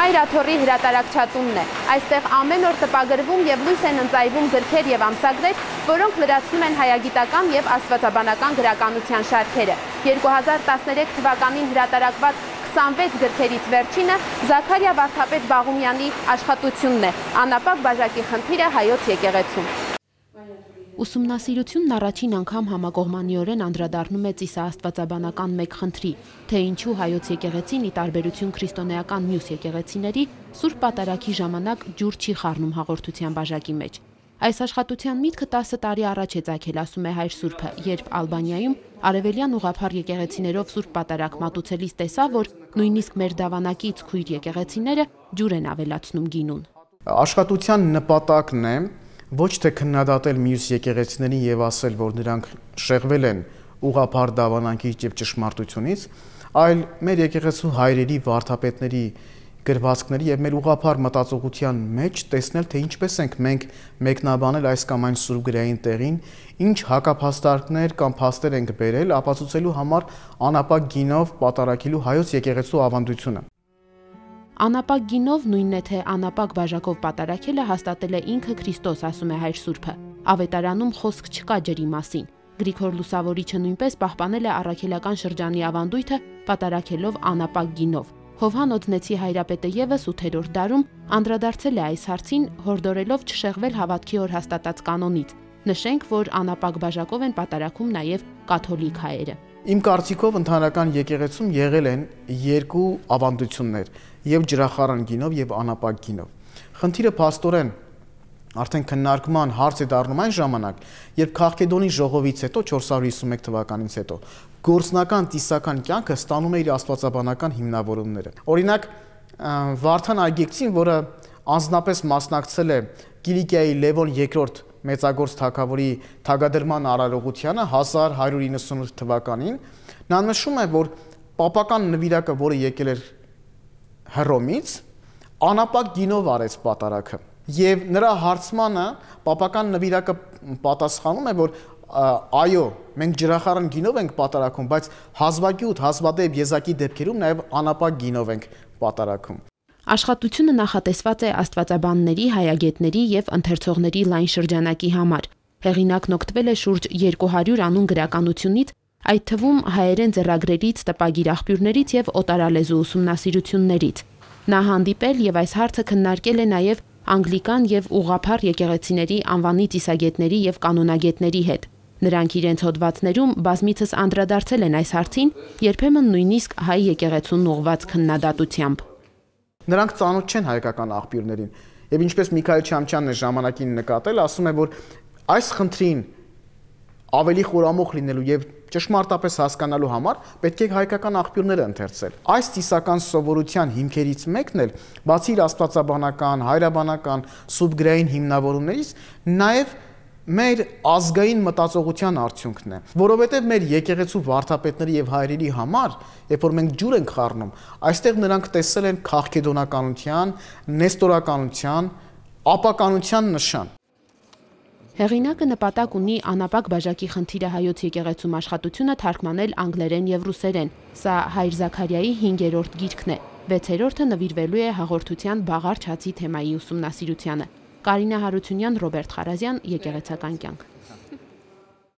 Մայրաթորի հրատարակչատունն է։ Այստեղ ամեն օր տպագրվում եւ լույս են ընծայվում գրքեր եւ ամսագրեր, որոնք լրացնում են հայագիտական եւ աստվածաբանական գրականության շարքերը։ 2013 թվականին հրատարակված 26 գրքերից վերջինը Զաքարիա Վարդապետ Բաղումյանի աշխատությունն է։ Անապակ բաժակի խնդիրը հայոց եկեղեցում։ Ուսումնասիրությունն առաջին անգամ համակողմանիորեն անդրադառնում է ծիսաաստվածաբանական մեկ խնդրի, թե ինչու հայոց եկեղեցին ի տարբերություն քրիստոնեական մյուս եկեղեցիների Սուրբ Պատարագի ժամանակ ջուր չի խառնում հաղորդության բաժակի մեջ։ Այս աշխատության միտքը 10 տարի առաջ է ցակել, ասում է հայր Սուրբը, երբ Ալբանիայում արևելյան ուղափառ եկեղեցիներով Սուրբ Պատարագ մատուցելիս տեսավ, որ նույնիսկ մեր դավանակից քույր եկեղեցիները ջուր են ավելացնում գինուն։ Աշխատության նպատակն է ոչ թե քննադատել մյուս եկեղեցիներին եւ ասել, որ նրանք շեղվել են ուղափառ դավանանքից եւ ճշմարտությունից, այլ մեր եկեղեցու հայրերի վարդապետների գրվածքների եւ մեր ուղափառ մտածողության մեջ տեսնել թե ինչպես ենք մենք մեկնաբանել այս կամ այն սուրբ գրային տեղին, ինչ հակափաստարկներ կամ փաստեր ենք բերել ապացուցելու համար անապակ գինով պատարակելու հայոց եկեղեցու ավանդությունը։ Անապակ գինով նույնն է թե անապակ բաժակով պատարակելը հաստատել է ինքը Քրիստոս, ասում է հայր Սուրբը։ Ավետարանում խոսք չկա ջրի մասին։ Գրիգոր Լուսավորիչը նույնպես պահպանել է առաքելական շրջանի ավանդույթը պատարակելով անապակ գինով։ Հովհան Օծնեցի հայրապետը եւս 8-րդ դարում անդրադարձել է այս հարցին, հորդորելով չշեղվել հավատքի օր հաստատած կանոնից։ Նշենք, որ անապակ բաժակով են պատարակում նաև կաթոլիկ հայերը։ Իմ կարծիքով ընդհանրական եկեղեցում եղել են երկու ավանդություններ՝ եւ ջրախառան գինով եւ անապակ գինով։ Խնդիրը փաստորեն արդեն քննարկման հարց է դառնում այն ժամանակ, երբ Խաղկեդոնի ժողովից հետո 451 թվականից հետո գործնական տիսական կյանքը ստանում է իր աստվածաբանական հիմնավորումները։ Օրինակ Վարդան Այգեկցին, որը անznապես մասնակցել է Կիլիկիայի Լևոն II Մեծագործ թակավորի թագադրման արարողությանը 1198 թվականին նա նշում է, որ պապական նվիրակը, որը եկել էր Հռոմից, անապակ գինով արեց պատարակը։ Եվ նրա հարցմանը պապական նվիրակը պատասխանում է, որ այո, մենք ջրախառն գինով ենք պատարակում, բայց հազվագյուտ, հազվադեպ եզակի դեպքերում նաև անապակ գինով ենք պատարակում։ Աշխատությունը նախատեսված է աստվածաբանների, հայագետների եւ ընթերցողների լայն շրջանակի համար։ Հեղինակն օգտվել է շուրջ 200 անուն գրականությունից, այդ թվում հայերեն ձեռագրերից, տպագիր աղբյուրներից եւ օտարալեզու ուսումնասիրություններից։ Նա հանդիպել եւ այս հարցը քննարկել է նաեւ անգլիկան եւ ուղափառ եկեղեցիների անվանի ծիսագետների եւ կանոնագետների հետ։ Նրանք իրենց հոդվածներում բազմիցս անդրադարձել են այս հարցին, երբեմն նույնիսկ հայ եկեղեցուն ուղված քննադատությամբ։ Նրանք ծանոթ չեն հայկական աղբյուրներին։ Եվ ինչպես Միքայել Չամչյանն է ժամանակին նկատել, ասում է, որ այս խնդրին ավելի խորամող լինելու եւ ճշմարտապես հասկանալու համար պետք է հայկական աղբյուրները ընթերցել։ Այս ծիսական սովորության հիմքերից մեկն էլ, բացի իր աստվածաբանական, հայրաբանական, սուբգրային հիմնավորումներից, նաեւ մեր ազգային մտածողության արդյունքն է, որովհետև մեր եկեղեցու վարդապետների եւ հայրերի համար, երբ որ մենք ջուր ենք խառնում, այստեղ նրանք տեսել են քաղքեդոնականության, նեստորականության, ապականության նշան։ Հեղինակը նպատակ ունի անապակ բաժակի խնդիրը հայոց եկեղեցում աշխատությունը թարգմանել անգլերեն եւ ռուսերեն։ Սա Հայր Զաքարյայի 5-րդ գիրքն է։ 6-րդը նվիրվելու է հաղորդության բաղարչացի թեմայի ուսումնասիրությանը։ Կարինե Հարությունյան, Ռոբերտ Ղարազյան, Եկեղեցական կյանք։